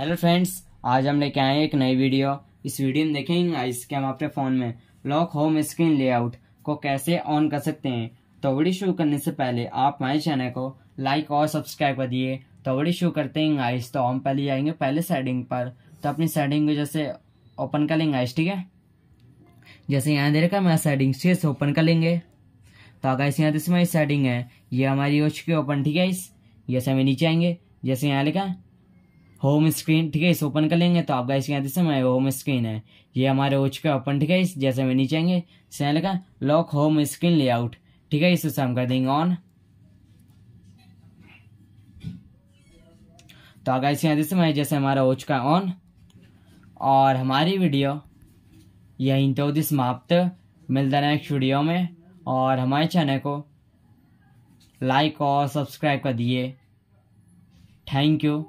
hello friends आज हम लेके आए एक नई वीडियो इस वीडियो में देखेंगे आइस कि हम अपने फ़ोन में लॉक होम स्क्रीन लेआउट को कैसे ऑन कर सकते हैं तो वीडियो शुरू करने से पहले आप हमारे चैनल को लाइक और सब्सक्राइब कर दिए तो वीडियो शुरू करते हैं आइस तो हम पहले जाएंगे पहले सेटिंग पर तो अपनी सेटिंग को जैसे ओपन कर लेंगे आइस ठीक है जैसे यहाँ देखा रखा मैं सेटिंग से ओपन कर लेंगे तो इस यहाँ जैसे हमारी सेटिंग है ये हमारी हो चुकी ओपन ठीक है इस जैसे हमें नीचे आएंगे जैसे यहाँ लिखा है होम स्क्रीन ठीक है इसे ओपन कर लेंगे तो आप गाइस यहाँ देखते हमारे होम स्क्रीन है ये हमारे हो चुका ओपन ठीक है इस जैसे हमें नीचे आएंगे यहाँ लगा लॉक होम स्क्रीन लेआउट ठीक है इसे हम कर देंगे ऑन तो आगे इसे यहाँ समय जैसे हमारा हो चुका ऑन और हमारी वीडियो यहीं तो दिस समाप्त मिलता नेक्स्ट वीडियो में और हमारे चैनल को लाइक और सब्सक्राइब कर दिए थैंक यू